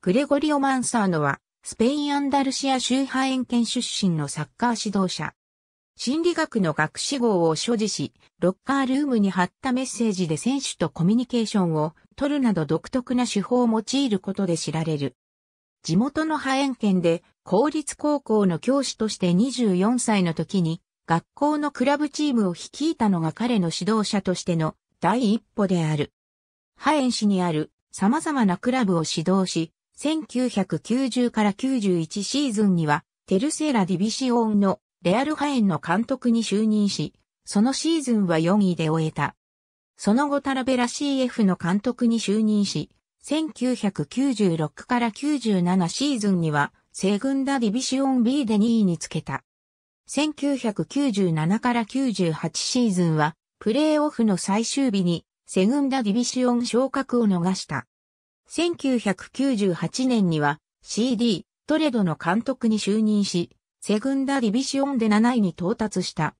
グレゴリオ・マンサーノは、スペイン・アンダルシア州ハエン県出身のサッカー指導者。心理学の学士号を所持し、ロッカールームに貼ったメッセージで選手とコミュニケーションを取るなど独特な手法を用いることで知られる。地元のハエン県で公立高校の教師として24歳の時に学校のクラブチームを率いたのが彼の指導者としての第一歩である。ハエン市にある様々なクラブを指導し、1990から91シーズンには、テルセーラディビシオンのレアルハエンの監督に就任し、そのシーズンは4位で終えた。その後タラベラ CF の監督に就任し、1996から97シーズンには、セグンダディビシオン B で2位につけた。1997から98シーズンは、プレーオフの最終日に、セグンダディビシオン昇格を逃した。1998年には CD トレドの監督に就任し、セグンダディビシオンで7位に到達した。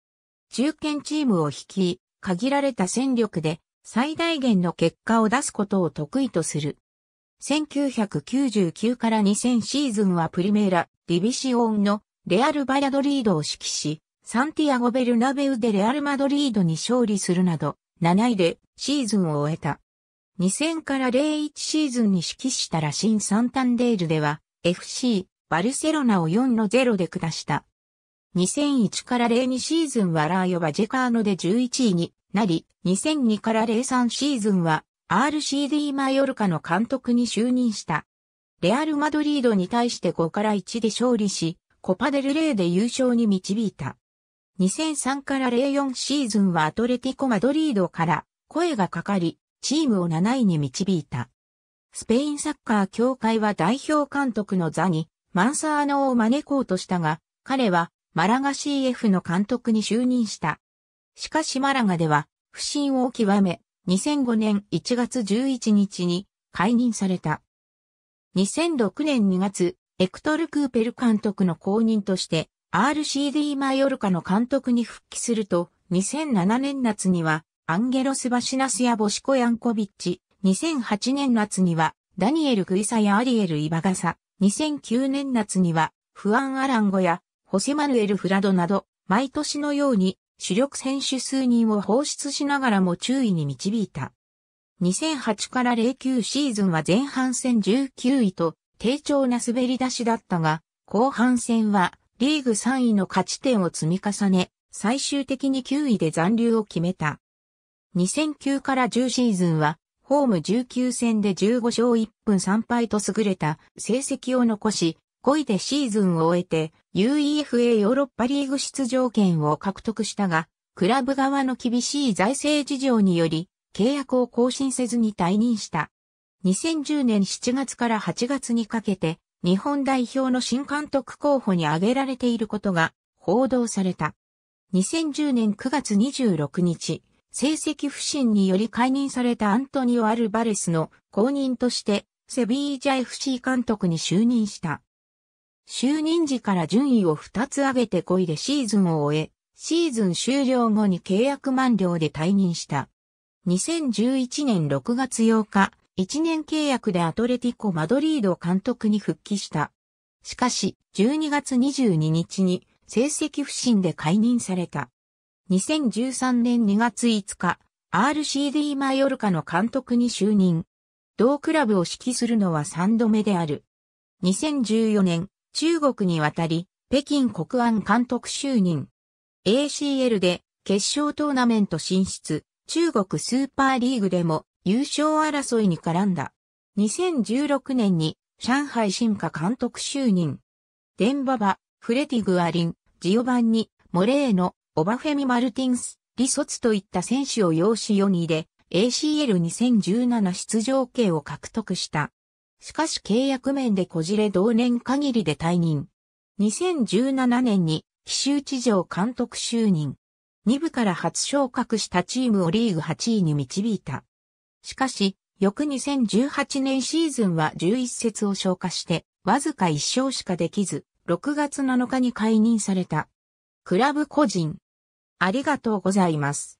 中堅チームを率い、限られた戦力で最大限の結果を出すことを得意とする。1999から2000シーズンはプリメーラ、ディビシオンのレアル・バヤドリードを指揮し、サンティアゴ・ベルナベウでレアル・マドリードに勝利するなど、7位でシーズンを終えた。2000から01シーズンに指揮したら新サンタンデールでは FC バルセロナを4の0で下した。2001から02シーズンはラーヨバジェカーノで11位になり、2002から03シーズンは RCD マヨルカの監督に就任した。レアル・マドリードに対して5から1で勝利し、コパデルレーで優勝に導いた。2003から04シーズンはアトレティコ・マドリードから声がかかり、チームを7位に導いた。スペインサッカー協会は代表監督の座にマンサーノを招こうとしたが、彼はマラガ CF の監督に就任した。しかしマラガでは不審を極め、2005年1月11日に解任された。2006年2月、エクトル・クーペル監督の後任として RCD マヨルカの監督に復帰すると、2007年夏にはアンゲロス・バシナスやボシコ・ヤンコビッチ、2008年夏には、ダニエル・グイサやアリエル・イバガサ、2009年夏には、フアン・アランゴや、ホセマヌエル・フラドなど、毎年のように、主力選手数人を放出しながらも注意に導いた。2008から09シーズンは前半戦19位と、低調な滑り出しだったが、後半戦は、リーグ3位の勝ち点を積み重ね、最終的に9位で残留を決めた。2009から10シーズンは、ホーム19戦で15勝1分3敗と優れた成績を残し、5位でシーズンを終えて UEFA ヨーロッパリーグ出場権を獲得したが、クラブ側の厳しい財政事情により、契約を更新せずに退任した。2010年7月から8月にかけて、日本代表の新監督候補に挙げられていることが報道された。2010年9月26日、成績不振により解任されたアントニオ・アルバレスの後任として、セビージャ FC 監督に就任した。就任時から順位を2つ上げて5位でシーズンを終え、シーズン終了後に契約満了で退任した。2011年6月8日、1年契約でアトレティコ・マドリード監督に復帰した。しかし、12月22日に成績不振で解任された。2013年2月5日、RCD マヨルカの監督に就任。同クラブを指揮するのは3度目である。2014年、中国に渡り、北京国安監督就任。ACL で決勝トーナメント進出、中国スーパーリーグでも優勝争いに絡んだ。2016年に上海進化監督就任。デンババ、フレティグアリン、ジオバンニ、モレーノ、オバフェミ・マルティンス、リソツといった選手を養子4入で ACL2017 出場権を獲得した。しかし契約面でこじれ同年限りで退任。2017年に奇襲地上監督就任。2部から初昇格したチームをリーグ8位に導いた。しかし、翌2018年シーズンは11節を消化して、わずか1勝しかできず、6月7日に解任された。クラブ個人、ありがとうございます。